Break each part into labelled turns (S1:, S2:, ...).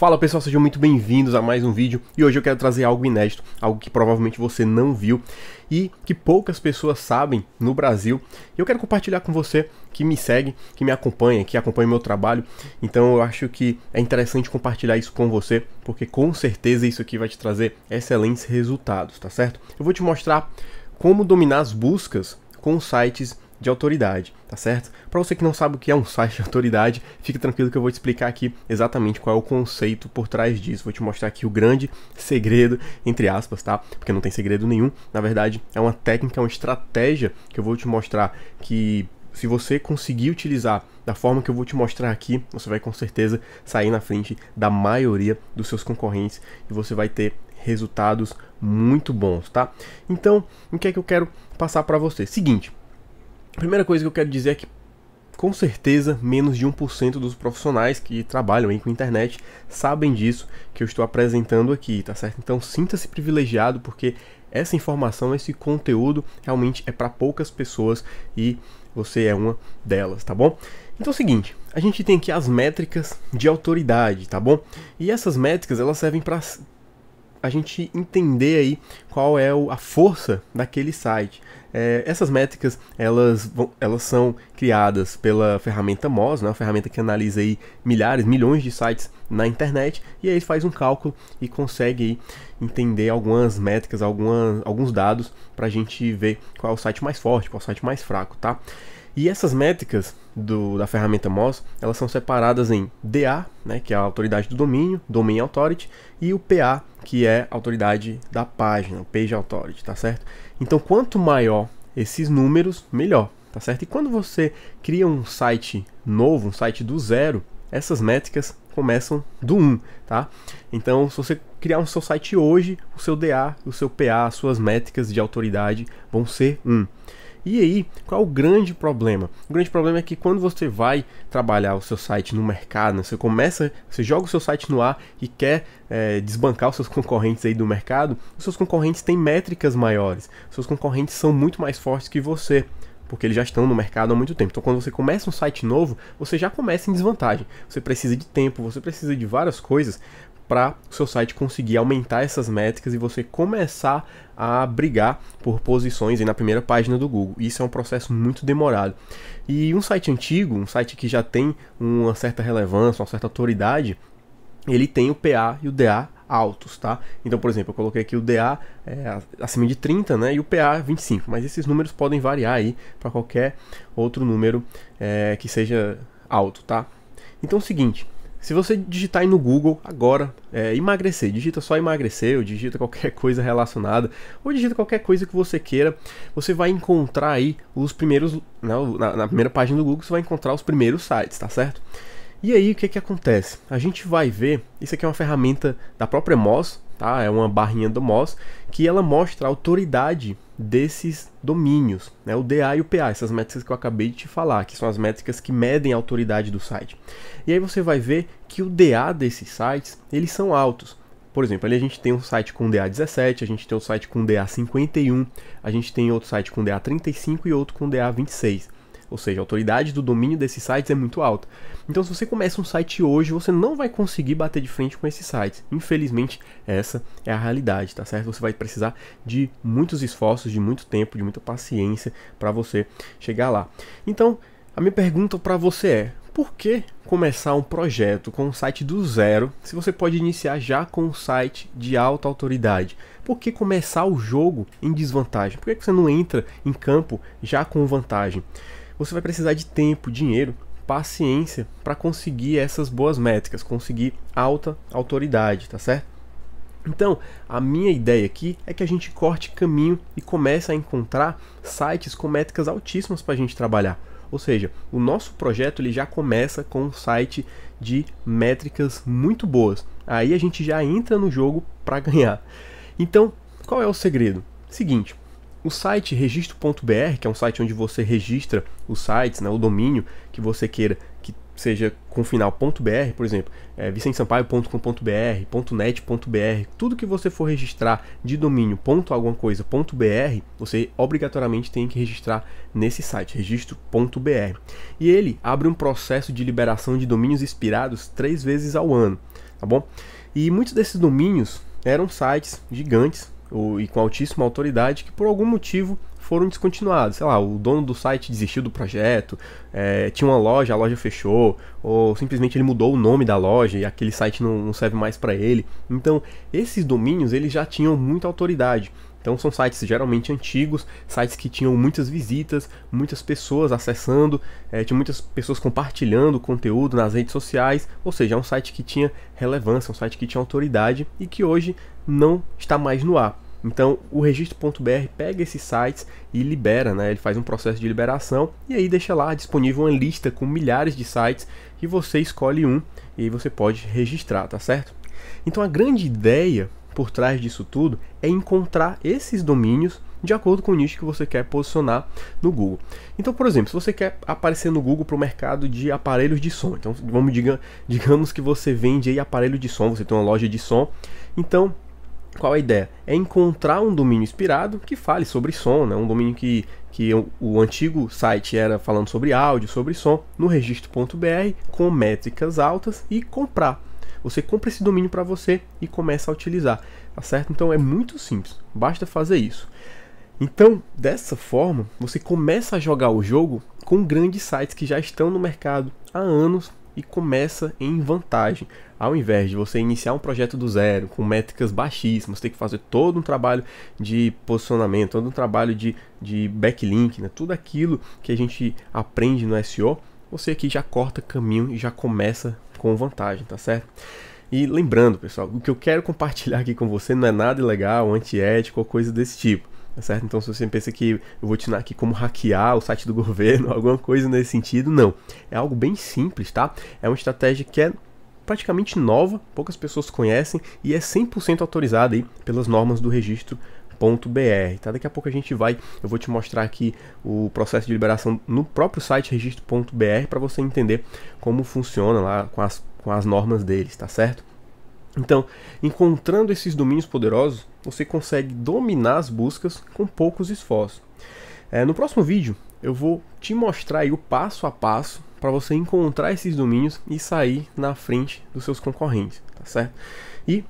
S1: Fala pessoal, sejam muito bem-vindos a mais um vídeo e hoje eu quero trazer algo inédito, algo que provavelmente você não viu e que poucas pessoas sabem no Brasil. Eu quero compartilhar com você que me segue, que me acompanha, que acompanha meu trabalho. Então eu acho que é interessante compartilhar isso com você, porque com certeza isso aqui vai te trazer excelentes resultados, tá certo? Eu vou te mostrar como dominar as buscas com sites de autoridade, tá certo? Para você que não sabe o que é um site de autoridade, fique tranquilo que eu vou te explicar aqui exatamente qual é o conceito por trás disso. Vou te mostrar aqui o grande segredo, entre aspas, tá? Porque não tem segredo nenhum. Na verdade, é uma técnica, é uma estratégia que eu vou te mostrar que se você conseguir utilizar da forma que eu vou te mostrar aqui, você vai com certeza sair na frente da maioria dos seus concorrentes e você vai ter resultados muito bons, tá? Então, o que é que eu quero passar para você? Seguinte, a primeira coisa que eu quero dizer é que, com certeza, menos de 1% dos profissionais que trabalham aí com internet sabem disso que eu estou apresentando aqui, tá certo? Então sinta-se privilegiado porque essa informação, esse conteúdo realmente é para poucas pessoas e você é uma delas, tá bom? Então é o seguinte, a gente tem aqui as métricas de autoridade, tá bom? E essas métricas, elas servem para a gente entender aí qual é a força daquele site. É, essas métricas elas, vão, elas são criadas pela ferramenta Moz né, uma ferramenta que analisa aí milhares, milhões de sites na internet e aí faz um cálculo e consegue aí, entender algumas métricas, algumas, alguns dados para a gente ver qual é o site mais forte, qual é o site mais fraco, tá? E essas métricas do, da ferramenta MOS, elas são separadas em DA, né, que é a autoridade do domínio, Domain Authority, e o PA, que é a autoridade da página, Page Authority, tá certo? Então, quanto maior esses números, melhor, tá certo? E quando você cria um site novo, um site do zero, essas métricas começam do 1, tá? Então, se você criar um seu site hoje, o seu DA, o seu PA, as suas métricas de autoridade vão ser 1. E aí, qual é o grande problema? O grande problema é que quando você vai trabalhar o seu site no mercado, né, você começa, você joga o seu site no ar e quer é, desbancar os seus concorrentes aí do mercado, os seus concorrentes têm métricas maiores, os seus concorrentes são muito mais fortes que você porque eles já estão no mercado há muito tempo. Então, quando você começa um site novo, você já começa em desvantagem. Você precisa de tempo, você precisa de várias coisas para o seu site conseguir aumentar essas métricas e você começar a brigar por posições na primeira página do Google. Isso é um processo muito demorado. E um site antigo, um site que já tem uma certa relevância, uma certa autoridade, ele tem o PA e o DA altos, tá? Então, por exemplo, eu coloquei aqui o DA é, acima de 30, né? E o PA 25, mas esses números podem variar aí para qualquer outro número é, que seja alto, tá? Então, é o seguinte, se você digitar aí no Google agora, é, emagrecer, digita só emagrecer, ou digita qualquer coisa relacionada, ou digita qualquer coisa que você queira, você vai encontrar aí os primeiros, né, na, na, primeira página do Google, você vai encontrar os primeiros sites, tá certo? E aí, o que que acontece? A gente vai ver, isso aqui é uma ferramenta da própria Moz, tá? É uma barrinha do Moz, que ela mostra a autoridade desses domínios, né? o DA e o PA, essas métricas que eu acabei de te falar, que são as métricas que medem a autoridade do site. E aí você vai ver que o DA desses sites, eles são altos. Por exemplo, ali a gente tem um site com DA 17, a gente tem um site com DA 51, a gente tem outro site com DA 35 e outro com DA 26 ou seja, a autoridade do domínio desses sites é muito alta. Então, se você começa um site hoje, você não vai conseguir bater de frente com esses sites. Infelizmente, essa é a realidade, tá certo? Você vai precisar de muitos esforços, de muito tempo, de muita paciência para você chegar lá. Então, a minha pergunta para você é: por que começar um projeto com um site do zero se você pode iniciar já com um site de alta autoridade? Por que começar o jogo em desvantagem? Por que você não entra em campo já com vantagem? você vai precisar de tempo, dinheiro, paciência para conseguir essas boas métricas, conseguir alta autoridade, tá certo? Então, a minha ideia aqui é que a gente corte caminho e comece a encontrar sites com métricas altíssimas para a gente trabalhar. Ou seja, o nosso projeto ele já começa com um site de métricas muito boas. Aí a gente já entra no jogo para ganhar. Então, qual é o segredo? Seguinte, o site registro.br, que é um site onde você registra os sites, né, o domínio que você queira que seja com final .br, por exemplo, é, vicentesampaio.com.br, .net.br, tudo que você for registrar de domínio ponto alguma coisa ponto .br, você obrigatoriamente tem que registrar nesse site, registro.br. E ele abre um processo de liberação de domínios expirados três vezes ao ano, tá bom? E muitos desses domínios eram sites gigantes ou, e com altíssima autoridade que por algum motivo foram descontinuados. Sei lá, o dono do site desistiu do projeto, é, tinha uma loja, a loja fechou, ou simplesmente ele mudou o nome da loja e aquele site não, não serve mais para ele. Então, esses domínios eles já tinham muita autoridade. Então são sites geralmente antigos, sites que tinham muitas visitas, muitas pessoas acessando, é, tinha muitas pessoas compartilhando conteúdo nas redes sociais, ou seja, é um site que tinha relevância, um site que tinha autoridade e que hoje não está mais no ar. Então, o registro.br pega esses sites e libera, né? Ele faz um processo de liberação e aí deixa lá disponível uma lista com milhares de sites e você escolhe um e aí você pode registrar, tá certo? Então, a grande ideia por trás disso tudo é encontrar esses domínios de acordo com o nicho que você quer posicionar no Google. Então, por exemplo, se você quer aparecer no Google para o mercado de aparelhos de som, então vamos diga, digamos que você vende aí aparelho de som, você tem uma loja de som, então qual a ideia? É encontrar um domínio inspirado que fale sobre som, né? um domínio que, que o, o antigo site era falando sobre áudio, sobre som, no registro.br, com métricas altas e comprar. Você compra esse domínio para você e começa a utilizar, tá certo? Então é muito simples, basta fazer isso. Então, dessa forma, você começa a jogar o jogo com grandes sites que já estão no mercado há anos e começa em vantagem. Ao invés de você iniciar um projeto do zero, com métricas baixíssimas, ter que fazer todo um trabalho de posicionamento, todo um trabalho de, de backlink, né? tudo aquilo que a gente aprende no SEO, você aqui já corta caminho e já começa com vantagem, tá certo? E lembrando, pessoal, o que eu quero compartilhar aqui com você não é nada ilegal, antiético ou coisa desse tipo. Tá certo? Então, se você pensa que eu vou te ensinar aqui como hackear o site do governo, alguma coisa nesse sentido, não. É algo bem simples, tá? É uma estratégia que é praticamente nova, poucas pessoas conhecem e é 100% autorizada aí pelas normas do registro .br, tá? Daqui a pouco a gente vai, eu vou te mostrar aqui o processo de liberação no próprio site registro.br para você entender como funciona lá com as, com as normas deles, tá certo? Então, encontrando esses domínios poderosos, você consegue dominar as buscas com poucos esforços. É, no próximo vídeo, eu vou te mostrar o passo a passo para você encontrar esses domínios e sair na frente dos seus concorrentes, tá certo? E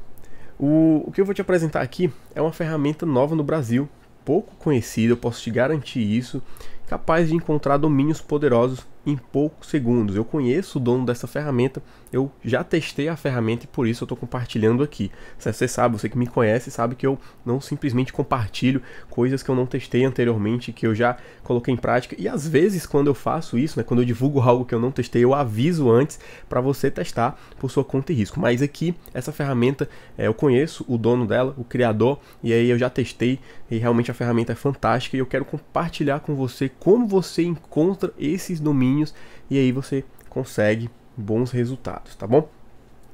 S1: o, o que eu vou te apresentar aqui é uma ferramenta nova no Brasil, pouco conhecida, eu posso te garantir isso, capaz de encontrar domínios poderosos em poucos segundos. Eu conheço o dono dessa ferramenta, eu já testei a ferramenta e por isso eu estou compartilhando aqui. Você sabe, você que me conhece sabe que eu não simplesmente compartilho coisas que eu não testei anteriormente, que eu já coloquei em prática. E às vezes quando eu faço isso, né, quando eu divulgo algo que eu não testei, eu aviso antes para você testar por sua conta e risco. Mas aqui essa ferramenta é, eu conheço o dono dela, o criador, e aí eu já testei e realmente a ferramenta é fantástica e eu quero compartilhar com você como você encontra esses domínios e aí você consegue bons resultados, tá bom?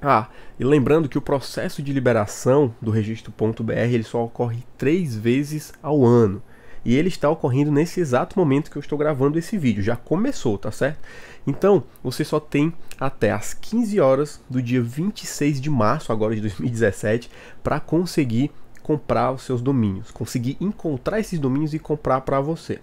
S1: Ah, e lembrando que o processo de liberação do registro.br ele só ocorre três vezes ao ano. E ele está ocorrendo nesse exato momento que eu estou gravando esse vídeo. Já começou, tá certo? Então, você só tem até as 15 horas do dia 26 de março agora de 2017 para conseguir comprar os seus domínios, conseguir encontrar esses domínios e comprar para você.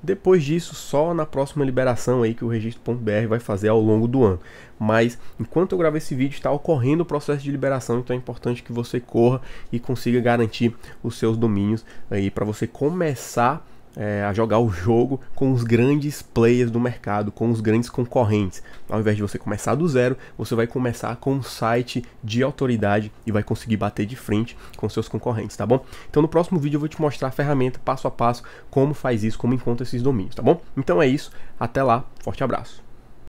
S1: Depois disso, só na próxima liberação aí que o registro.br vai fazer ao longo do ano. Mas enquanto eu gravo esse vídeo, está ocorrendo o processo de liberação, então é importante que você corra e consiga garantir os seus domínios aí para você começar é, a jogar o jogo com os grandes players do mercado, com os grandes concorrentes. Ao invés de você começar do zero, você vai começar com um site de autoridade e vai conseguir bater de frente com seus concorrentes, tá bom? Então no próximo vídeo eu vou te mostrar a ferramenta passo a passo, como faz isso, como encontra esses domínios, tá bom? Então é isso, até lá, forte abraço.